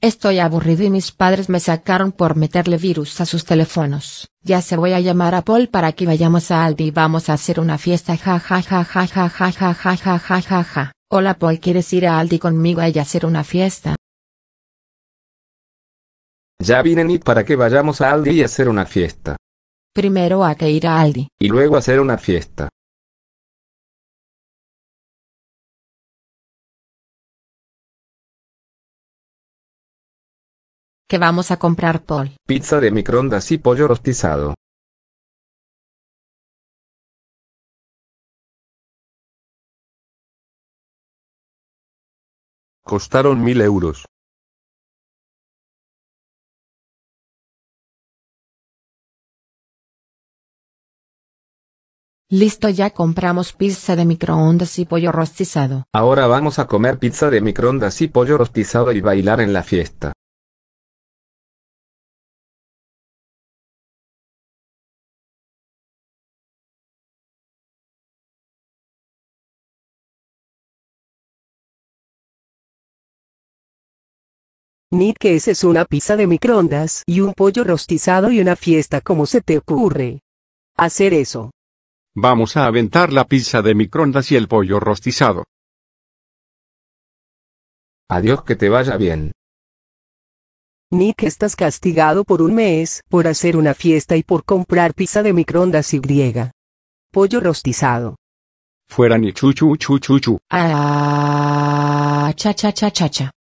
Estoy aburrido y mis padres me sacaron por meterle virus a sus teléfonos. Ya se voy a llamar a Paul para que vayamos a Aldi y vamos a hacer una fiesta ja ja ja ja ja ja ja ja ja ja ja Hola Paul, ¿quieres ir a Aldi conmigo y hacer una fiesta? Ya vine y para que vayamos a Aldi y hacer una fiesta. Primero hay que ir a Aldi. Y luego hacer una fiesta. ¿Qué vamos a comprar, Paul? Pizza de microondas y pollo rostizado. Costaron mil euros. Listo, ya compramos pizza de microondas y pollo rostizado. Ahora vamos a comer pizza de microondas y pollo rostizado y bailar en la fiesta. Nick que ese es una pizza de microondas y un pollo rostizado y una fiesta como se te ocurre. Hacer eso. Vamos a aventar la pizza de microondas y el pollo rostizado. Adiós que te vaya bien. Nick, estás castigado por un mes, por hacer una fiesta y por comprar pizza de microondas y griega. Pollo rostizado. Fuera ni chuchu chuchu ah, cha cha cha cha cha.